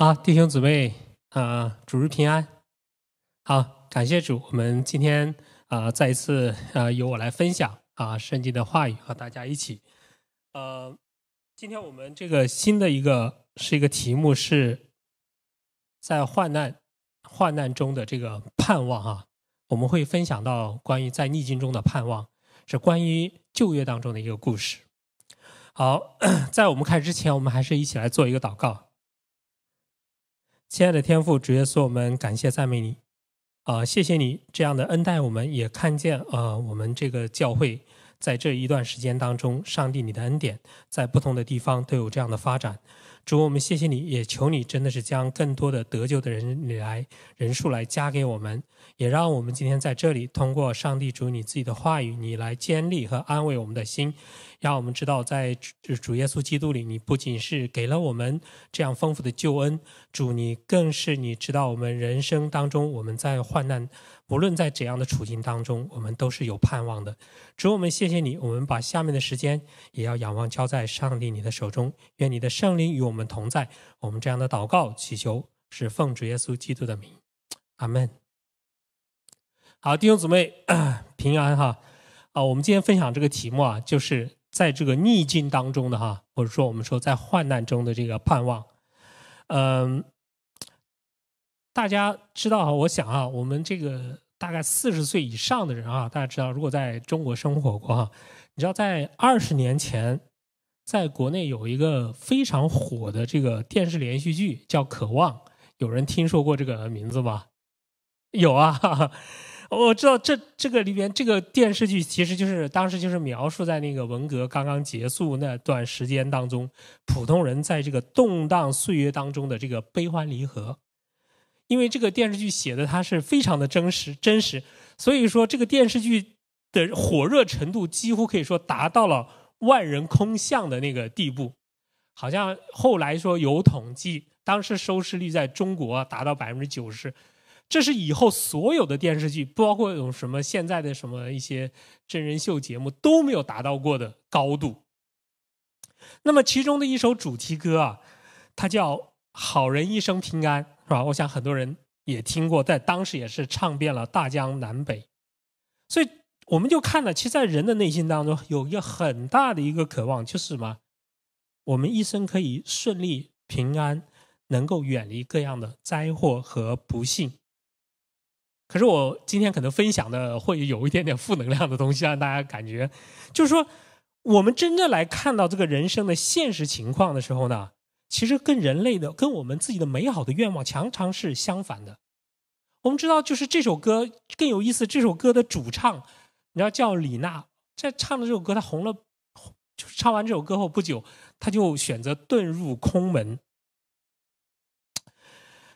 好，弟兄姊妹，啊，主日平安。好，感谢主，我们今天啊，再一次啊，由我来分享啊，圣经的话语和大家一起。呃，今天我们这个新的一个是一个题目是，在患难患难中的这个盼望啊，我们会分享到关于在逆境中的盼望，是关于旧约当中的一个故事。好，在我们开始之前，我们还是一起来做一个祷告。亲爱的天父，直接稣，我们感谢赞美你，啊，谢谢你这样的恩待，我们也看见啊，我们这个教会在这一段时间当中，上帝你的恩典在不同的地方都有这样的发展。主，我们谢谢你也求你，真的是将更多的得救的人来人数来加给我们，也让我们今天在这里通过上帝主你自己的话语，你来建立和安慰我们的心，让我们知道在主耶稣基督里，你不仅是给了我们这样丰富的救恩，主你更是你知道我们人生当中我们在患难。无论在怎样的处境当中，我们都是有盼望的。主，我们谢谢你，我们把下面的时间也要仰望交在上帝你的手中，愿你的圣灵与我们同在。我们这样的祷告祈求，是奉主耶稣基督的名，阿门。好，弟兄姊妹 平安哈。啊，我们今天分享这个题目啊，就是在这个逆境当中的哈，或者说我们说在患难中的这个盼望，嗯。大家知道，我想啊，我们这个大概四十岁以上的人啊，大家知道，如果在中国生活过哈，你知道，在二十年前，在国内有一个非常火的这个电视连续剧叫《渴望》，有人听说过这个名字吧？有啊，哈哈，我知道这这个里边这个电视剧其实就是当时就是描述在那个文革刚刚结束那段时间当中，普通人在这个动荡岁月当中的这个悲欢离合。因为这个电视剧写的它是非常的真实，真实，所以说这个电视剧的火热程度几乎可以说达到了万人空巷的那个地步。好像后来说有统计，当时收视率在中国达到百分之九十，这是以后所有的电视剧，包括有什么现在的什么一些真人秀节目都没有达到过的高度。那么其中的一首主题歌啊，它叫《好人一生平安》。是吧？我想很多人也听过，在当时也是唱遍了大江南北，所以我们就看到，其实，在人的内心当中有一个很大的一个渴望，就是什么？我们一生可以顺利平安，能够远离各样的灾祸和不幸。可是我今天可能分享的会有一点点负能量的东西，让大家感觉，就是说，我们真正来看到这个人生的现实情况的时候呢？其实跟人类的、跟我们自己的美好的愿望常常是相反的。我们知道，就是这首歌更有意思。这首歌的主唱，你知道叫李娜，在唱了这首歌，她红了，就是唱完这首歌后不久，她就选择遁入空门。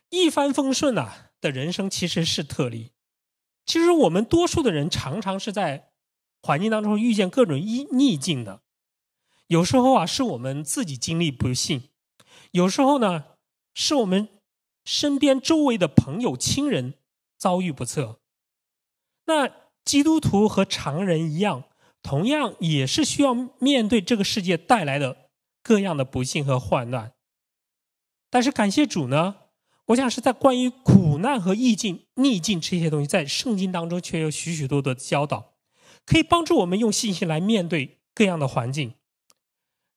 一帆风顺呐的人生其实是特例。其实我们多数的人常常是在环境当中遇见各种逆逆境的，有时候啊，是我们自己经历不幸。有时候呢，是我们身边周围的朋友、亲人遭遇不测。那基督徒和常人一样，同样也是需要面对这个世界带来的各样的不幸和患难。但是感谢主呢，我想是在关于苦难和逆境、逆境这些东西，在圣经当中，却有许许多多的教导，可以帮助我们用信心来面对各样的环境。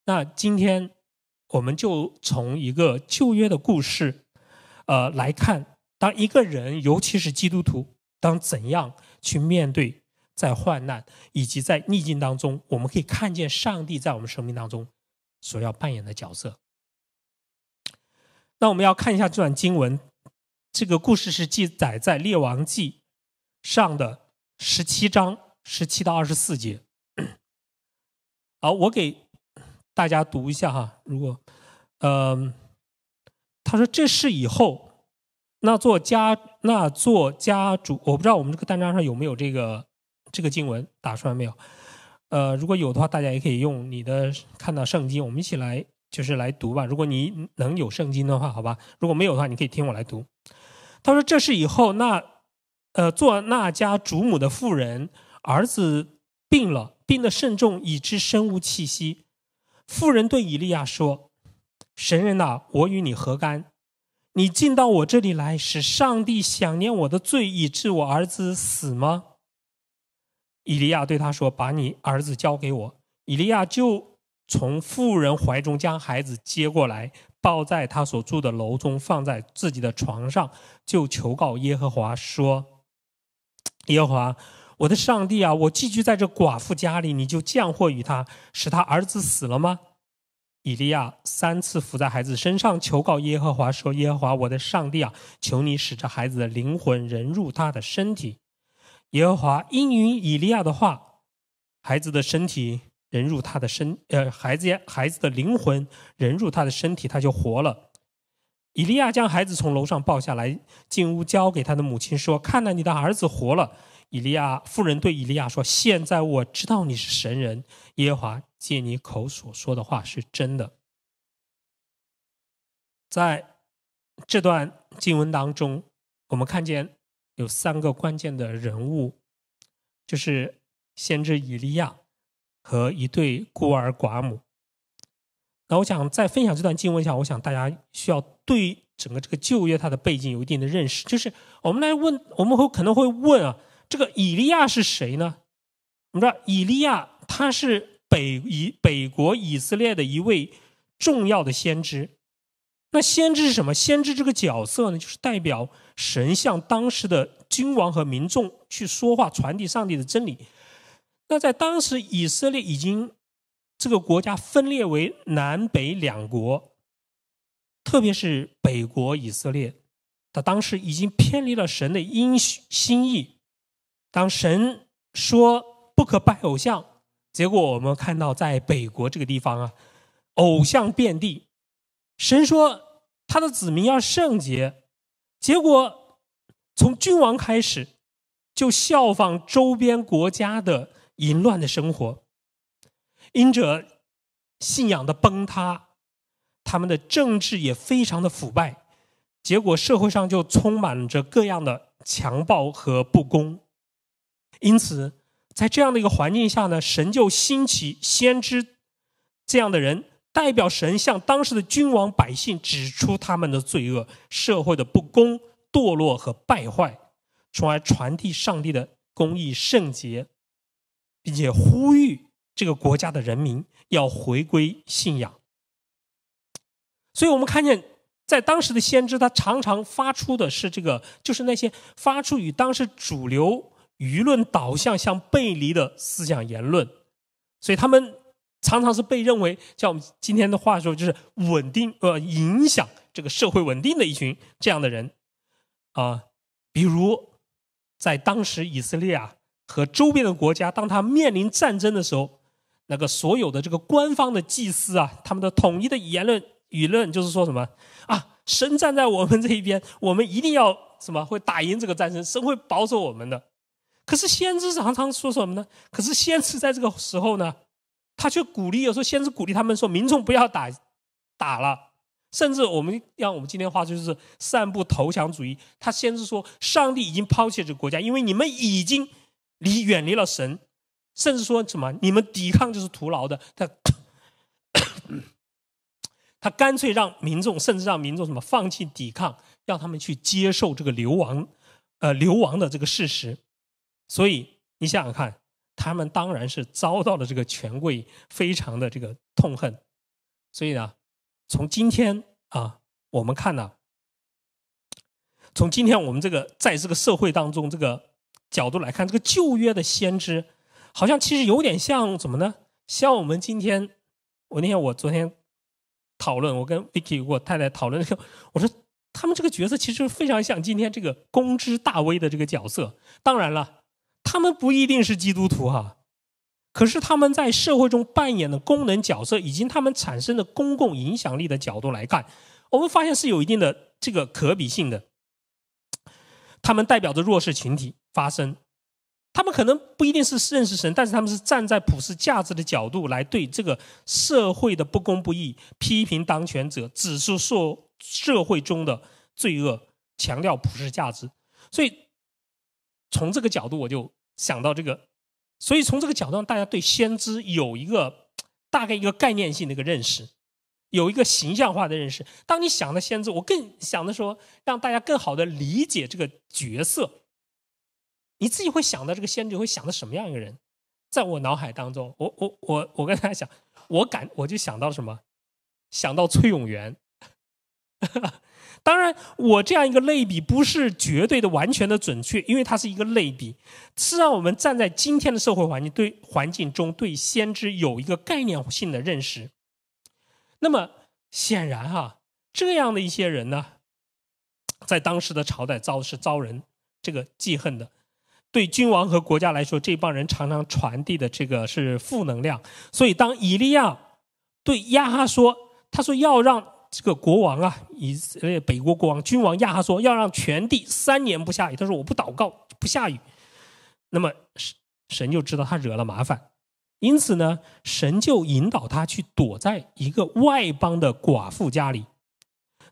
那今天。我们就从一个旧约的故事，呃来看，当一个人，尤其是基督徒，当怎样去面对在患难以及在逆境当中，我们可以看见上帝在我们生命当中所要扮演的角色。那我们要看一下这段经文，这个故事是记载在《列王记》上的十七章十七到二十四节。好，我给。大家读一下哈，如果，嗯，他说这是以后那做家那做家主，我不知道我们这个单张上有没有这个这个经文打出来没有？呃，如果有的话，大家也可以用你的看到圣经，我们一起来就是来读吧。如果你能有圣经的话，好吧，如果没有的话，你可以听我来读。他说这是以后那呃做那家主母的妇人儿子病了，病得甚重，以致身无气息。富人对以利亚说：“神人啊，我与你何干？你进到我这里来，使上帝想念我的罪，以致我儿子死吗？”以利亚对他说：“把你儿子交给我。”以利亚就从富人怀中将孩子接过来，抱在他所住的楼中，放在自己的床上，就求告耶和华说：“ 耶和华。”我的上帝啊！我寄居在这寡妇家里，你就降祸于他，使他儿子死了吗？以利亚三次伏在孩子身上求告耶和华，说：“耶和华我的上帝啊，求你使这孩子的灵魂人入他的身体。”耶和华应允以利亚的话，孩子的身体人入他的身，呃，孩子孩子的灵魂人入他的身体，他就活了。以利亚将孩子从楼上抱下来，进屋交给他的母亲说：“看来你的儿子活了。”以利亚妇人对以利亚说：“现在我知道你是神人，耶和华借你口所说的话是真的。”在这段经文当中，我们看见有三个关键的人物，就是先知以利亚和一对孤儿寡母。那我想在分享这段经文下，我想大家需要对整个这个旧约它的背景有一定的认识。就是我们来问，我们会可能会问啊。这个以利亚是谁呢？我们知道，以利亚他是北以北国以色列的一位重要的先知。那先知是什么？先知这个角色呢，就是代表神向当时的君王和民众去说话，传递上帝的真理。那在当时，以色列已经这个国家分裂为南北两国，特别是北国以色列，他当时已经偏离了神的英心意。当神说不可拜偶像，结果我们看到在北国这个地方啊，偶像遍地。神说他的子民要圣洁，结果从君王开始就效仿周边国家的淫乱的生活，因着信仰的崩塌，他们的政治也非常的腐败，结果社会上就充满着各样的强暴和不公。因此，在这样的一个环境下呢，神就兴起先知这样的人，代表神向当时的君王百姓指出他们的罪恶、社会的不公、堕落和败坏，从而传递上帝的公义、圣洁，并且呼吁这个国家的人民要回归信仰。所以，我们看见在当时的先知，他常常发出的是这个，就是那些发出与当时主流。舆论导向相背离的思想言论，所以他们常常是被认为像我们今天的话说，就是稳定呃影响这个社会稳定的一群这样的人啊。比如在当时以色列啊和周边的国家，当他面临战争的时候，那个所有的这个官方的祭司啊，他们的统一的言论舆论就是说什么啊，神站在我们这一边，我们一定要什么会打赢这个战争，神会保守我们的。可是先知常常说什么呢？可是先知在这个时候呢，他却鼓励，有时候先知鼓励他们说：“民众不要打，打了，甚至我们要我们今天话就是散布投降主义。”他先知说：“上帝已经抛弃这个国家，因为你们已经离远离了神，甚至说什么你们抵抗就是徒劳的。”他 他干脆让民众，甚至让民众什么放弃抵抗，让他们去接受这个流亡，呃，流亡的这个事实。所以你想想看，他们当然是遭到了这个权贵非常的这个痛恨，所以呢，从今天啊，我们看呢，从今天我们这个在这个社会当中这个角度来看，这个旧约的先知，好像其实有点像怎么呢？像我们今天，我那天我昨天讨论，我跟 Vicky 我太太讨论的时候，我说他们这个角色其实非常像今天这个公知大 V 的这个角色，当然了。他们不一定是基督徒哈，可是他们在社会中扮演的功能角色，以及他们产生的公共影响力的角度来看，我们发现是有一定的这个可比性的。他们代表着弱势群体发声，他们可能不一定是认识神，但是他们是站在普世价值的角度来对这个社会的不公不义批评当权者，指出社社会中的罪恶，强调普世价值，所以。从这个角度，我就想到这个，所以从这个角度，大家对先知有一个大概一个概念性的一个认识，有一个形象化的认识。当你想到先知，我更想的说，让大家更好的理解这个角色，你自己会想到这个先知会想到什么样一个人？在我脑海当中，我我我我跟大家讲，我感我就想到什么？想到崔永元。当然，我这样一个类比不是绝对的、完全的准确，因为它是一个类比，是让我们站在今天的社会环境对环境中对先知有一个概念性的认识。那么显然，哈这样的一些人呢，在当时的朝代遭是遭人这个记恨的，对君王和国家来说，这帮人常常传递的这个是负能量。所以，当以利亚对亚哈说，他说要让。这个国王啊，以北国国王君王亚哈说，要让全地三年不下雨。他说：“我不祷告，不下雨。”那么神就知道他惹了麻烦，因此呢，神就引导他去躲在一个外邦的寡妇家里。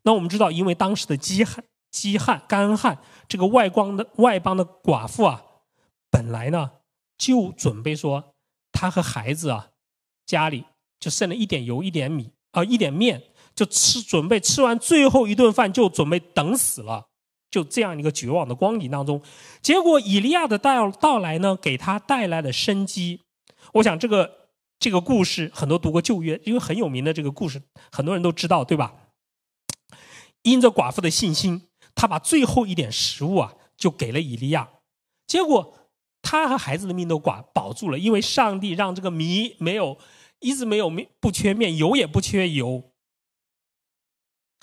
那我们知道，因为当时的饥旱、饥旱、干旱，这个外邦的外邦的寡妇啊，本来呢就准备说，他和孩子啊家里就剩了一点油、一点米啊、一点面。就吃准备吃完最后一顿饭就准备等死了，就这样一个绝望的光景当中，结果以利亚的到到来呢，给他带来了生机。我想这个这个故事很多读过旧约，因为很有名的这个故事，很多人都知道，对吧？因着寡妇的信心，他把最后一点食物啊，就给了以利亚。结果他和孩子的命都寡保住了，因为上帝让这个米没有一直没有没不缺面，油也不缺油。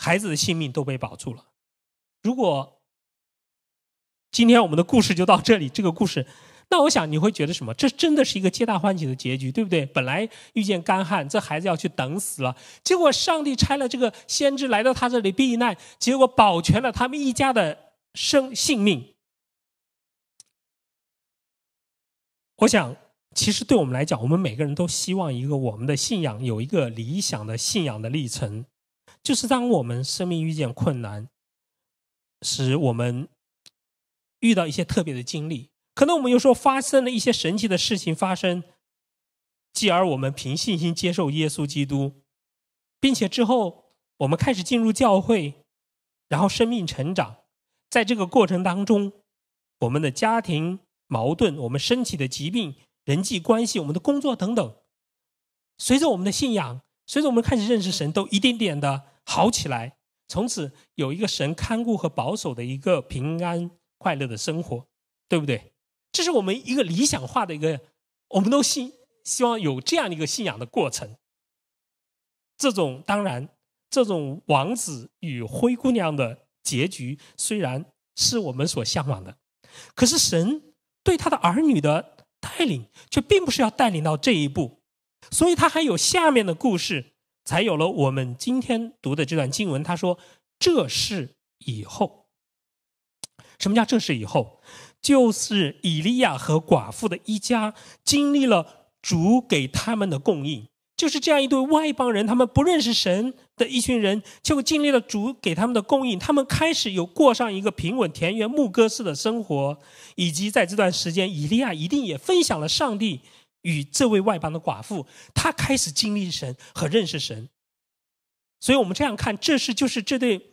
孩子的性命都被保住了。如果今天我们的故事就到这里，这个故事，那我想你会觉得什么？这真的是一个皆大欢喜的结局，对不对？本来遇见干旱，这孩子要去等死了，结果上帝拆了这个先知，来到他这里避难，结果保全了他们一家的生性命。我想，其实对我们来讲，我们每个人都希望一个我们的信仰有一个理想的信仰的历程。就是当我们生命遇见困难使我们遇到一些特别的经历，可能我们有时候发生了一些神奇的事情发生，继而我们凭信心接受耶稣基督，并且之后我们开始进入教会，然后生命成长，在这个过程当中，我们的家庭矛盾、我们身体的疾病、人际关系、我们的工作等等，随着我们的信仰，随着我们开始认识神，都一点点的。好起来，从此有一个神看顾和保守的一个平安快乐的生活，对不对？这是我们一个理想化的一个，我们都希希望有这样的一个信仰的过程。这种当然，这种王子与灰姑娘的结局虽然是我们所向往的，可是神对他的儿女的带领，却并不是要带领到这一步，所以他还有下面的故事。才有了我们今天读的这段经文。他说：“这是以后。”什么叫“这是以后”？就是以利亚和寡妇的一家经历了主给他们的供应。就是这样一对外邦人，他们不认识神的一群人，就经历了主给他们的供应。他们开始有过上一个平稳田园牧歌式的生活，以及在这段时间，以利亚一定也分享了上帝。与这位外邦的寡妇，她开始经历神和认识神，所以我们这样看，这是就是这对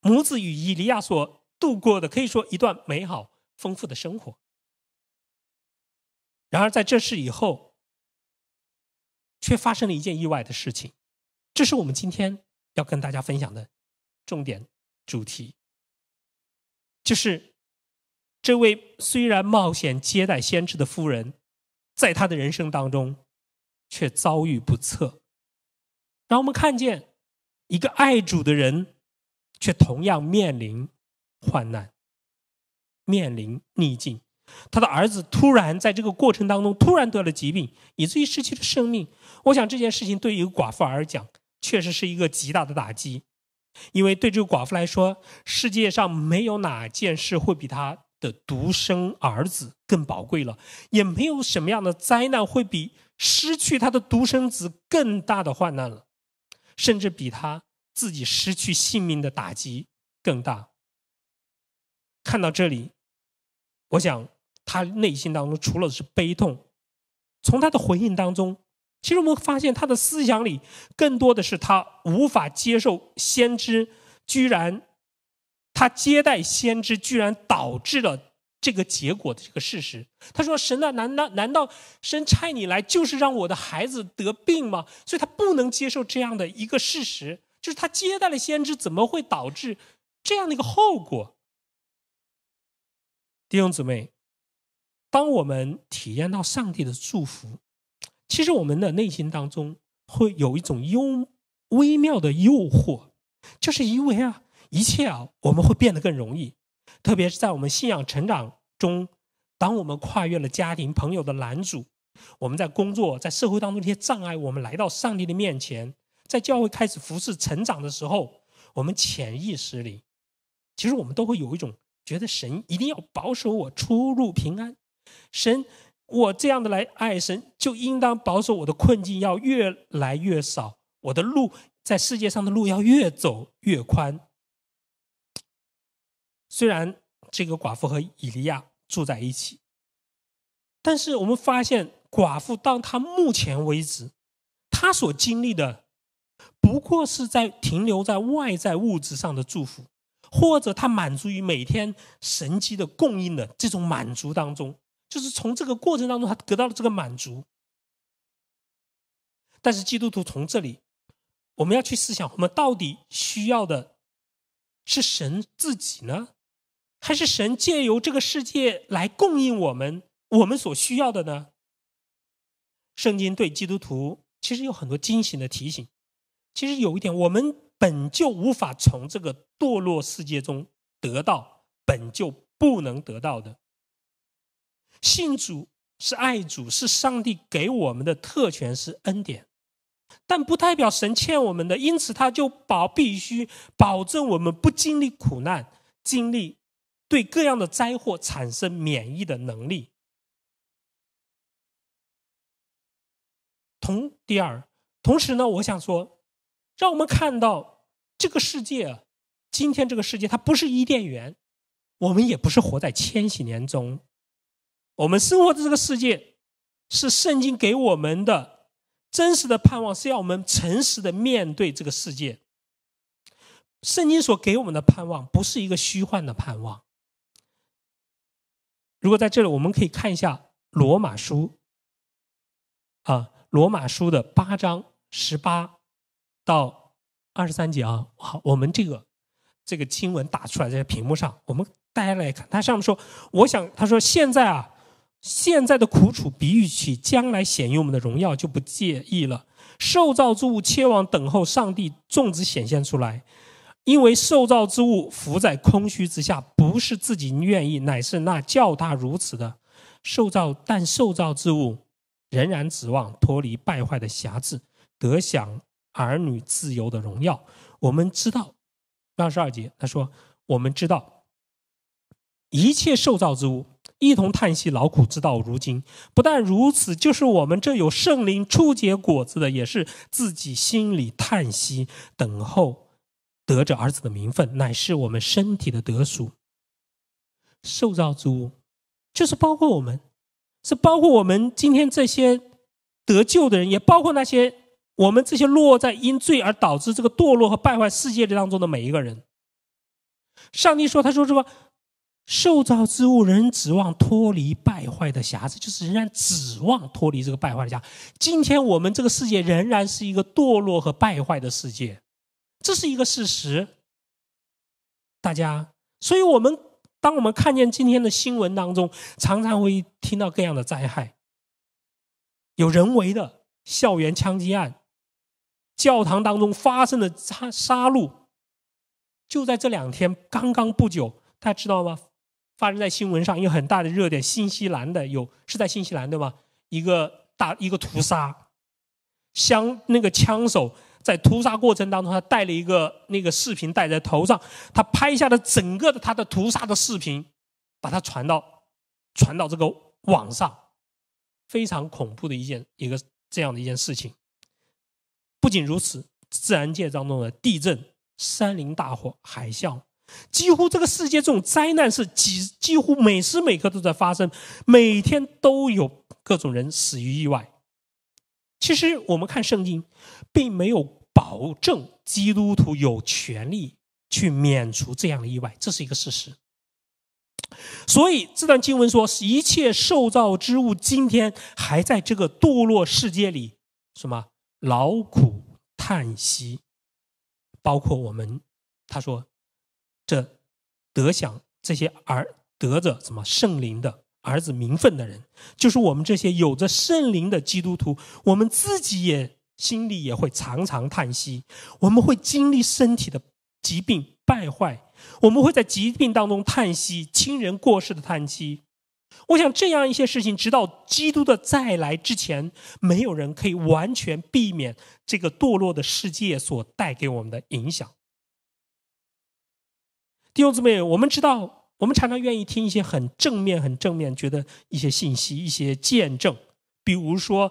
母子与以利亚所度过的，可以说一段美好丰富的生活。然而在这事以后，却发生了一件意外的事情，这是我们今天要跟大家分享的重点主题，就是这位虽然冒险接待先知的夫人。在他的人生当中，却遭遇不测。让我们看见一个爱主的人，却同样面临患难，面临逆境。他的儿子突然在这个过程当中突然得了疾病，以至于失去了生命。我想这件事情对于一个寡妇而讲，确实是一个极大的打击，因为对这个寡妇来说，世界上没有哪件事会比她的独生儿子更宝贵了，也没有什么样的灾难会比失去他的独生子更大的患难了，甚至比他自己失去性命的打击更大。看到这里，我想他内心当中除了是悲痛，从他的回应当中，其实我们发现他的思想里更多的是他无法接受先知居然。他接待先知，居然导致了这个结果的这个事实。他说：“神呐，难道难道神差你来，就是让我的孩子得病吗？”所以，他不能接受这样的一个事实，就是他接待了先知，怎么会导致这样的一个后果？弟兄姊妹，当我们体验到上帝的祝福，其实我们的内心当中会有一种幽微妙的诱惑，就是因为啊。一切啊，我们会变得更容易，特别是在我们信仰成长中，当我们跨越了家庭、朋友的拦阻，我们在工作、在社会当中那些障碍，我们来到上帝的面前，在教会开始服侍、成长的时候，我们潜意识里，其实我们都会有一种觉得神一定要保守我出入平安，神，我这样的来爱神，就应当保守我的困境要越来越少，我的路在世界上的路要越走越宽。虽然这个寡妇和以利亚住在一起，但是我们发现寡妇到她目前为止，她所经历的，不过是在停留在外在物质上的祝福，或者她满足于每天神机的供应的这种满足当中，就是从这个过程当中她得到了这个满足。但是基督徒从这里，我们要去思想：我们到底需要的是神自己呢？还是神借由这个世界来供应我们我们所需要的呢？圣经对基督徒其实有很多惊醒的提醒。其实有一点，我们本就无法从这个堕落世界中得到，本就不能得到的。信主是爱主，是上帝给我们的特权，是恩典，但不代表神欠我们的，因此他就保必须保证我们不经历苦难，经历。对各样的灾祸产生免疫的能力。同第二，同时呢，我想说，让我们看到这个世界，今天这个世界它不是伊甸园，我们也不是活在千禧年中，我们生活的这个世界，是圣经给我们的真实的盼望，是要我们诚实的面对这个世界。圣经所给我们的盼望，不是一个虚幻的盼望。如果在这里，我们可以看一下《罗马书》，啊，《罗马书》的八章十八到二十三节啊。好，我们这个这个经文打出来在屏幕上，我们大家来看，它上面说：“我想，他说现在啊，现在的苦楚，比喻起将来显于我们的荣耀，就不介意了。受造之物切往等候上帝种子显现出来。”因为受造之物伏在空虚之下，不是自己愿意，乃是那叫他如此的。受造，但受造之物仍然指望脱离败坏的辖制，得享儿女自由的荣耀。我们知道，二十二节他说：“我们知道一切受造之物一同叹息劳苦，直到如今。不但如此，就是我们这有圣灵初结果子的，也是自己心里叹息，等候。”得着儿子的名分，乃是我们身体的得属，受造之物，就是包括我们，是包括我们今天这些得救的人，也包括那些我们这些落在因罪而导致这个堕落和败坏世界当中的每一个人。上帝说：“他说什么？受造之物，人指望脱离败坏的瑕疵，就是仍然指望脱离这个败坏的瑕疵。今天我们这个世界仍然是一个堕落和败坏的世界。”这是一个事实，大家。所以，我们当我们看见今天的新闻当中，常常会听到各样的灾害，有人为的校园枪击案，教堂当中发生的杀杀戮。就在这两天，刚刚不久，大家知道吗？发生在新闻上有很大的热点，新西兰的有是在新西兰对吗？一个大一个屠杀，相那个枪手。在屠杀过程当中，他带了一个那个视频戴在头上，他拍下的整个的他的屠杀的视频，把它传到传到这个网上，非常恐怖的一件一个这样的一件事情。不仅如此，自然界当中的地震、山林大火、海啸，几乎这个世界这种灾难是几几乎每时每刻都在发生，每天都有各种人死于意外。其实我们看圣经，并没有保证基督徒有权利去免除这样的意外，这是一个事实。所以这段经文说：“一切受造之物，今天还在这个堕落世界里，什么劳苦叹息，包括我们。”他说：“这得享这些而得着什么圣灵的。”儿子名分的人，就是我们这些有着圣灵的基督徒，我们自己也心里也会常常叹息。我们会经历身体的疾病败坏，我们会在疾病当中叹息，亲人过世的叹息。我想，这样一些事情，直到基督的再来之前，没有人可以完全避免这个堕落的世界所带给我们的影响。弟兄姊妹，我们知道。我们常常愿意听一些很正面、很正面，觉得一些信息、一些见证。比如说，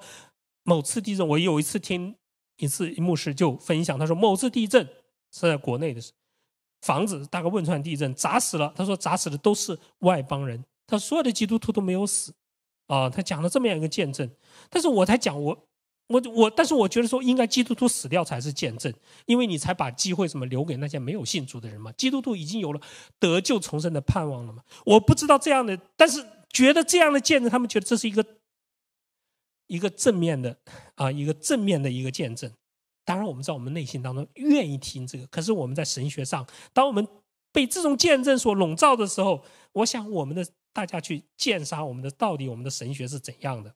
某次地震，我有一次听一次牧师就分享，他说某次地震是在国内的，房子，大概汶川地震，砸死了。他说砸死的都是外邦人，他所有的基督徒都没有死。啊，他讲了这么样一个见证，但是我才讲我。我我，但是我觉得说，应该基督徒死掉才是见证，因为你才把机会什么留给那些没有信主的人嘛。基督徒已经有了得救重生的盼望了嘛。我不知道这样的，但是觉得这样的见证，他们觉得这是一个一个正面的啊，一个正面的一个见证。当然，我们知道我们内心当中愿意听这个，可是我们在神学上，当我们被这种见证所笼罩的时候，我想我们的大家去鉴赏我们的到底我们的神学是怎样的。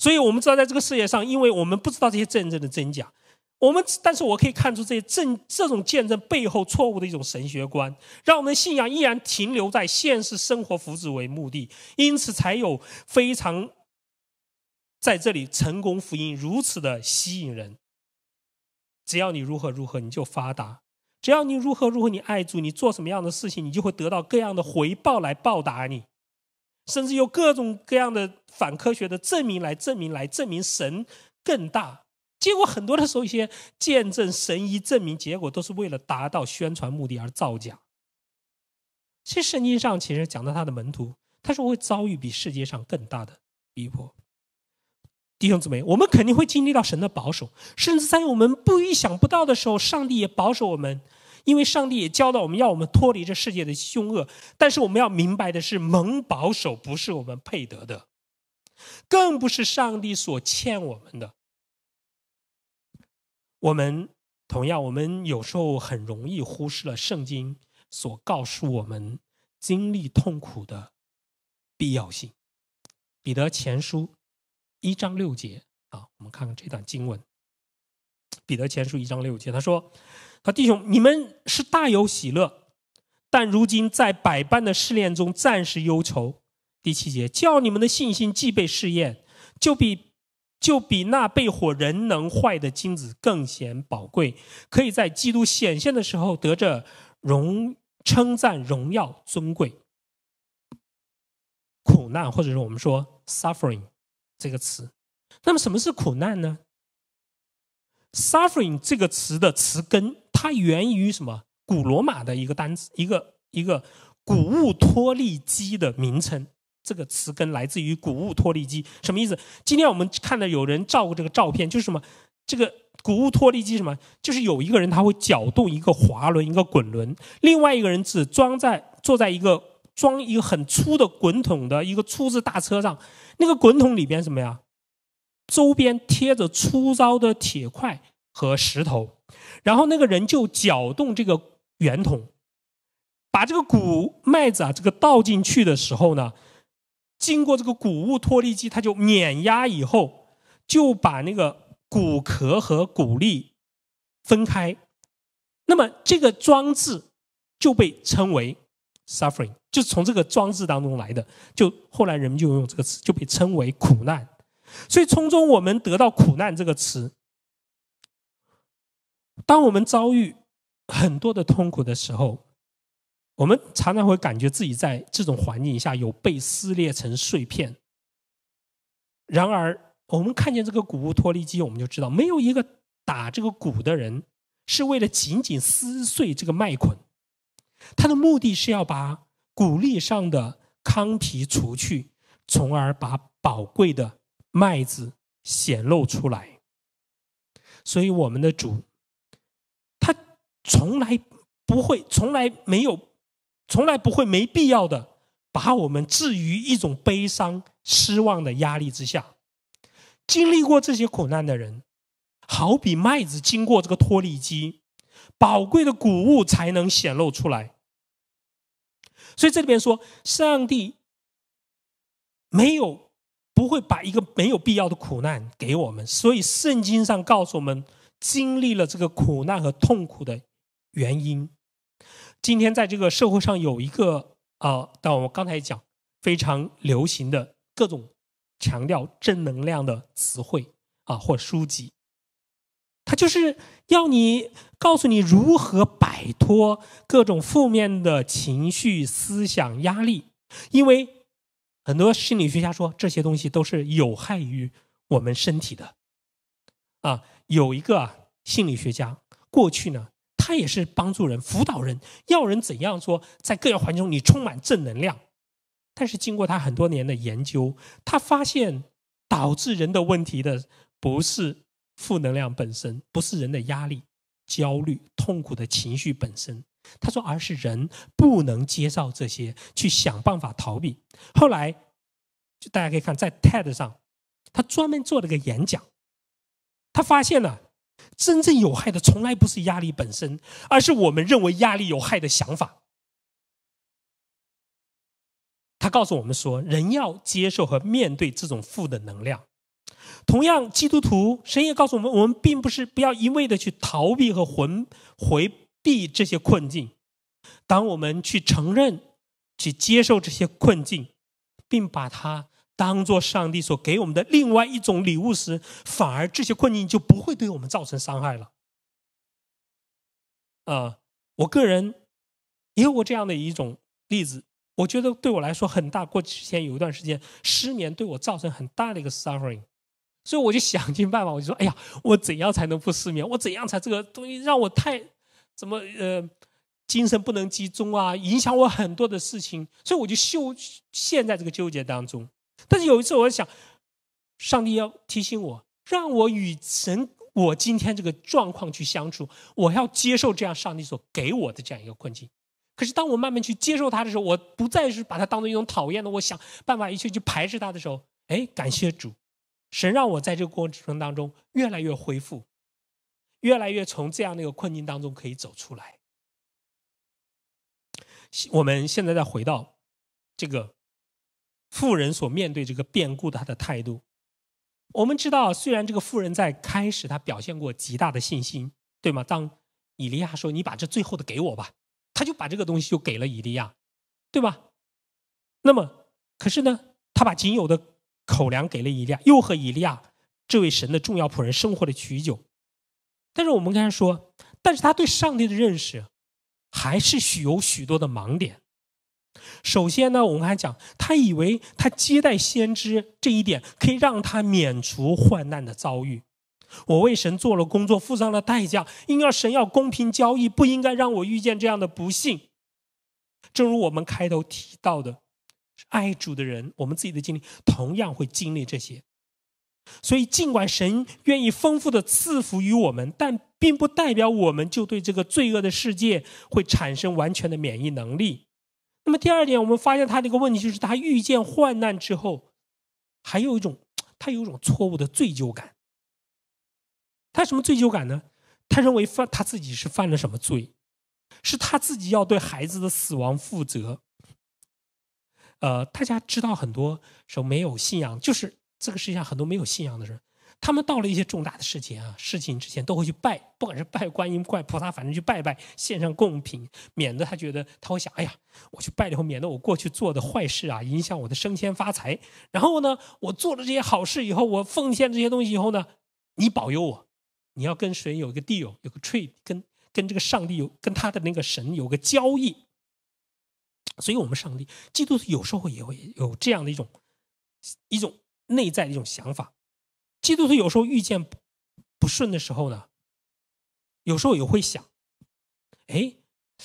所以我们知道，在这个世界上，因为我们不知道这些证的真假，我们但是我可以看出这些证这种见证背后错误的一种神学观，让我们信仰依然停留在现实生活福祉为目的，因此才有非常在这里成功福音如此的吸引人。只要你如何如何，你就发达；只要你如何如何，你爱主，你做什么样的事情，你就会得到各样的回报来报答你。甚至用各种各样的反科学的证明来证明、来证明神更大。结果很多的时候，一些见证神医证明结果都是为了达到宣传目的而造假。其实圣经上其实讲到他的门徒，他说会遭遇比世界上更大的逼迫。弟兄姊妹，我们肯定会经历到神的保守，甚至在我们不意想不到的时候，上帝也保守我们。因为上帝也教导我们要我们脱离这世界的凶恶，但是我们要明白的是，蒙保守不是我们配得的，更不是上帝所欠我们的。我们同样，我们有时候很容易忽视了圣经所告诉我们经历痛苦的必要性。彼得前书一章六节，啊，我们看看这段经文。彼得前书一章六节，他说。他弟兄，你们是大有喜乐，但如今在百般的试炼中暂时忧愁。第七节，叫你们的信心既被试验，就比就比那被火仍能坏的金子更显宝贵，可以在基督显现的时候得着荣称赞、荣耀、尊贵。苦难，或者是我们说 “suffering” 这个词。那么，什么是苦难呢？Suffering 这个词的词根，它源于什么？古罗马的一个单词，一个一个谷物脱粒机的名称。这个词根来自于谷物脱粒机，什么意思？今天我们看到有人照过这个照片，就是什么？这个谷物脱粒机什么？就是有一个人他会搅动一个滑轮、一个滚轮，另外一个人只装在坐在一个装一个很粗的滚筒的一个粗制大车上，那个滚筒里边什么呀？周边贴着粗糙的铁块和石头，然后那个人就搅动这个圆筒，把这个谷麦子啊这个倒进去的时候呢，经过这个谷物脱粒机，它就碾压以后，就把那个谷壳和谷粒分开。那么这个装置就被称为 “suffering”，就从这个装置当中来的。就后来人们就用这个词，就被称为苦难。所以，从中我们得到“苦难”这个词。当我们遭遇很多的痛苦的时候，我们常常会感觉自己在这种环境下有被撕裂成碎片。然而，我们看见这个谷物脱粒机，我们就知道，没有一个打这个谷的人是为了仅仅撕碎这个麦捆，他的目的是要把谷粒上的糠皮除去，从而把宝贵的。麦子显露出来，所以我们的主，他从来不会，从来没有，从来不会没必要的把我们置于一种悲伤、失望的压力之下。经历过这些苦难的人，好比麦子经过这个脱粒机，宝贵的谷物才能显露出来。所以这里边说，上帝没有。不会把一个没有必要的苦难给我们，所以圣经上告诉我们，经历了这个苦难和痛苦的原因。今天在这个社会上有一个啊，但我们刚才讲非常流行的各种强调正能量的词汇啊或书籍，它就是要你告诉你如何摆脱各种负面的情绪、思想、压力，因为。很多心理学家说这些东西都是有害于我们身体的。啊，有一个心理学家过去呢，他也是帮助人、辅导人，要人怎样说在各种环境中你充满正能量。但是经过他很多年的研究，他发现导致人的问题的不是负能量本身，不是人的压力。焦虑、痛苦的情绪本身，他说，而是人不能接受这些，去想办法逃避。后来，就大家可以看，在 TED 上，他专门做了个演讲。他发现了，真正有害的从来不是压力本身，而是我们认为压力有害的想法。他告诉我们说，人要接受和面对这种负的能量。同样，基督徒神也告诉我们：，我们并不是不要一味的去逃避和魂回避这些困境。当我们去承认、去接受这些困境，并把它当做上帝所给我们的另外一种礼物时，反而这些困境就不会对我们造成伤害了。啊，我个人也有过这样的一种例子。我觉得对我来说很大。过去之前有一段时间失眠，对我造成很大的一个 suffering。所以我就想尽办法，我就说：“哎呀，我怎样才能不失眠？我怎样才这个东西让我太怎么呃，精神不能集中啊，影响我很多的事情。”所以我就陷在这个纠结当中。但是有一次，我想，上帝要提醒我，让我与神我今天这个状况去相处，我要接受这样上帝所给我的这样一个困境。可是当我慢慢去接受它的时候，我不再是把它当做一种讨厌的，我想办法一切去排斥它的时候，哎，感谢主。神让我在这个过程当中越来越恢复，越来越从这样的一个困境当中可以走出来。我们现在再回到这个富人所面对这个变故，他的态度。我们知道，虽然这个富人在开始他表现过极大的信心，对吗？当以利亚说“你把这最后的给我吧”，他就把这个东西就给了以利亚，对吧？那么，可是呢，他把仅有的。口粮给了一利亚，又和伊利亚这位神的重要仆人生活了许久。但是我们刚才说，但是他对上帝的认识还是许有许多的盲点。首先呢，我们还讲，他以为他接待先知这一点可以让他免除患难的遭遇。我为神做了工作，付上了代价，因而神要公平交易，不应该让我遇见这样的不幸。正如我们开头提到的。爱主的人，我们自己的经历同样会经历这些，所以尽管神愿意丰富的赐福于我们，但并不代表我们就对这个罪恶的世界会产生完全的免疫能力。那么第二点，我们发现他的一个问题就是，他遇见患难之后，还有一种他有一种错误的罪疚感。他什么罪疚感呢？他认为犯他自己是犯了什么罪？是他自己要对孩子的死亡负责。呃，大家知道很多说没有信仰，就是这个世界上很多没有信仰的人，他们到了一些重大的事情啊、事情之前，都会去拜，不管是拜观音、拜菩萨，反正去拜拜，献上贡品，免得他觉得他会想，哎呀，我去拜了以后，免得我过去做的坏事啊影响我的升迁发财。然后呢，我做了这些好事以后，我奉献这些东西以后呢，你保佑我，你要跟谁有个 deal，有个 trade，跟跟这个上帝有跟他的那个神有个交易。所以，我们上帝，基督徒有时候也会有这样的一种一种内在的一种想法。基督徒有时候遇见不顺的时候呢，有时候也会想：哎，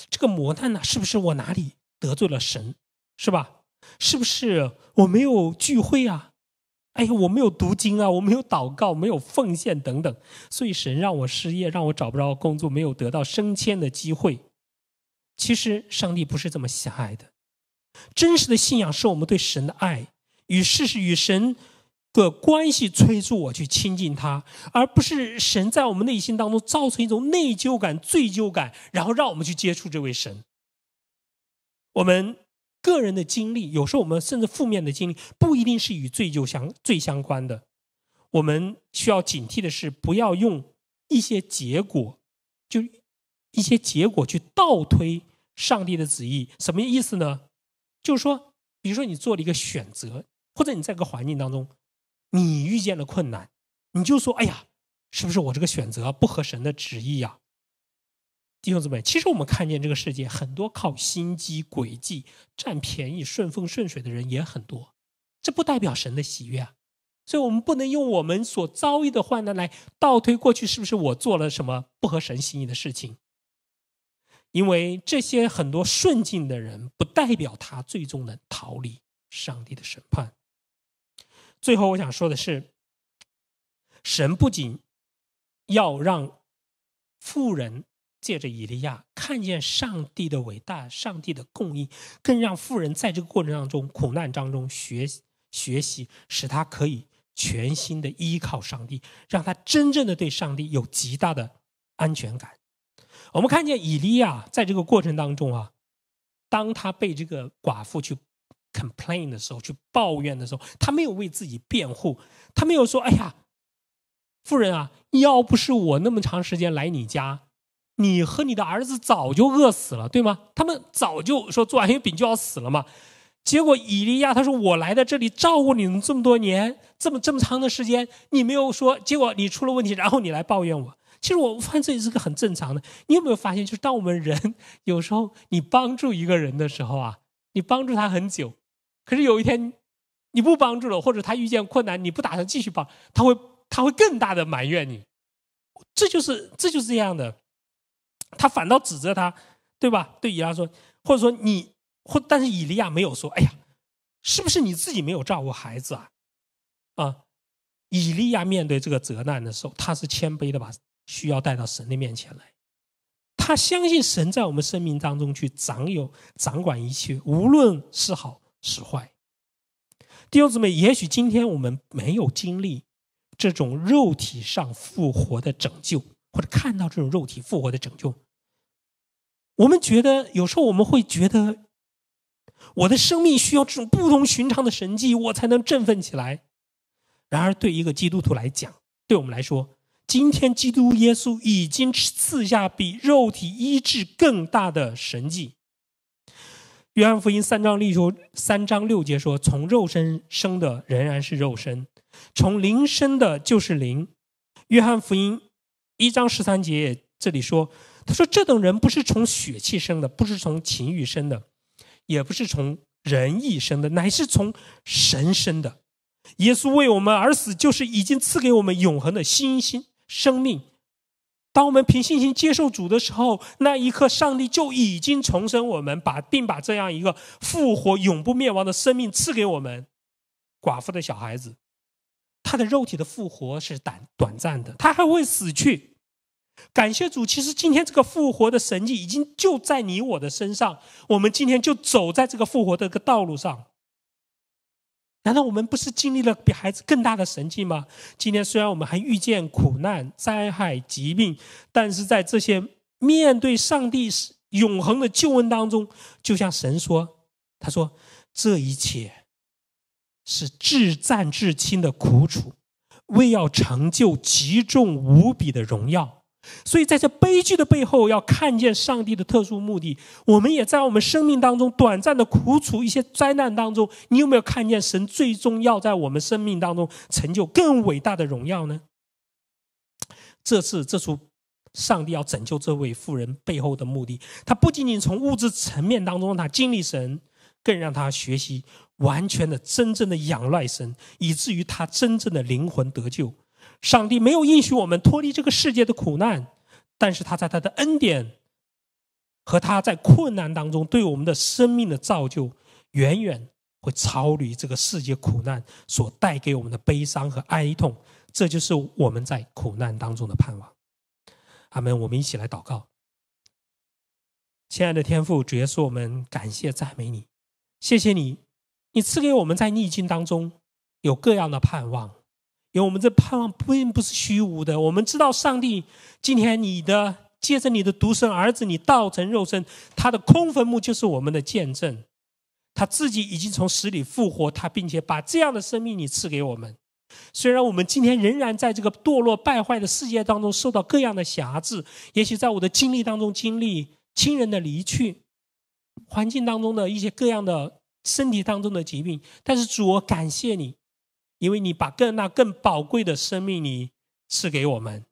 这个磨难呢，是不是我哪里得罪了神，是吧？是不是我没有聚会啊？哎呀，我没有读经啊，我没有祷告，没有奉献等等。所以，神让我失业，让我找不着工作，没有得到升迁的机会。其实上帝不是这么狭隘的，真实的信仰是我们对神的爱与事实与神的关系催促我去亲近他，而不是神在我们内心当中造成一种内疚感、罪疚感，然后让我们去接触这位神。我们个人的经历，有时候我们甚至负面的经历，不一定是与罪疚相最相关的。我们需要警惕的是，不要用一些结果就。一些结果去倒推上帝的旨意，什么意思呢？就是说，比如说你做了一个选择，或者你在一个环境当中，你遇见了困难，你就说：“哎呀，是不是我这个选择不合神的旨意呀？”弟兄姊妹，其实我们看见这个世界，很多靠心机诡计占便宜、顺风顺水的人也很多，这不代表神的喜悦啊。所以我们不能用我们所遭遇的患难来倒推过去，是不是我做了什么不合神心意的事情。因为这些很多顺境的人，不代表他最终能逃离上帝的审判。最后，我想说的是，神不仅要让富人借着以利亚看见上帝的伟大、上帝的供应，更让富人在这个过程当中、苦难当中学学习，使他可以全心的依靠上帝，让他真正的对上帝有极大的安全感。我们看见以利亚在这个过程当中啊，当他被这个寡妇去 complain 的时候，去抱怨的时候，他没有为自己辩护，他没有说：“哎呀，夫人啊，要不是我那么长时间来你家，你和你的儿子早就饿死了，对吗？他们早就说做完月饼就要死了嘛。”结果以利亚他说：“我来到这里照顾你们这么多年，这么这么长的时间，你没有说，结果你出了问题，然后你来抱怨我。”其实我犯罪是个很正常的。你有没有发现，就是当我们人有时候你帮助一个人的时候啊，你帮助他很久，可是有一天你不帮助了，或者他遇见困难你不打算继续帮，他会他会更大的埋怨你。这就是这就是这样的，他反倒指责他，对吧？对以拉说，或者说你或但是以利亚没有说，哎呀，是不是你自己没有照顾孩子啊？啊，以利亚面对这个责难的时候，他是谦卑的吧？需要带到神的面前来，他相信神在我们生命当中去掌有、掌管一切，无论是好是坏。弟兄姊妹，也许今天我们没有经历这种肉体上复活的拯救，或者看到这种肉体复活的拯救，我们觉得有时候我们会觉得，我的生命需要这种不同寻常的神迹，我才能振奋起来。然而，对一个基督徒来讲，对我们来说，今天，基督耶稣已经赐下比肉体医治更大的神迹。约翰福音三章六说：“三章六节说，从肉身生的仍然是肉身，从灵生的就是灵。”约翰福音一章十三节这里说：“他说，这等人不是从血气生的，不是从情欲生的，也不是从人义生的，乃是从神生的。耶稣为我们而死，就是已经赐给我们永恒的心心。”生命，当我们凭信心接受主的时候，那一刻上帝就已经重生我们，把并把这样一个复活、永不灭亡的生命赐给我们。寡妇的小孩子，他的肉体的复活是短短暂的，他还会死去。感谢主，其实今天这个复活的神迹已经就在你我的身上，我们今天就走在这个复活的个道路上。难道我们不是经历了比孩子更大的神迹吗？今天虽然我们还遇见苦难、灾害、疾病，但是在这些面对上帝永恒的救恩当中，就像神说：“他说这一切是至战至亲的苦楚，为要成就极重无比的荣耀。”所以，在这悲剧的背后，要看见上帝的特殊目的。我们也在我们生命当中短暂的苦楚、一些灾难当中，你有没有看见神最终要在我们生命当中成就更伟大的荣耀呢？这次这出，上帝要拯救这位富人背后的目的，他不仅仅从物质层面当中，他经历神，更让他学习完全的、真正的仰赖神，以至于他真正的灵魂得救。上帝没有应许我们脱离这个世界的苦难，但是他在他的恩典和他在困难当中对我们的生命的造就，远远会超于这个世界苦难所带给我们的悲伤和哀痛。这就是我们在苦难当中的盼望。阿门！我们一起来祷告，亲爱的天父，主耶稣，我们感谢赞美你，谢谢你，你赐给我们在逆境当中有各样的盼望。因为我们这盼望并不是虚无的，我们知道上帝今天你的借着你的独生儿子，你道成肉身，他的空坟墓就是我们的见证，他自己已经从死里复活，他并且把这样的生命你赐给我们。虽然我们今天仍然在这个堕落败坏的世界当中受到各样的辖制，也许在我的经历当中经历亲人的离去，环境当中的一些各样的身体当中的疾病，但是主，我感谢你。因为你把更那更宝贵的生命，你赐给我们，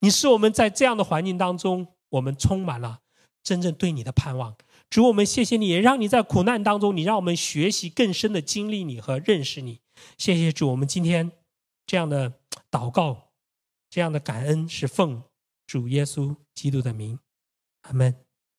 你是我们在这样的环境当中，我们充满了真正对你的盼望。主，我们谢谢你，也让你在苦难当中，你让我们学习更深的经历你和认识你。谢谢主，我们今天这样的祷告，这样的感恩，是奉主耶稣基督的名，阿门。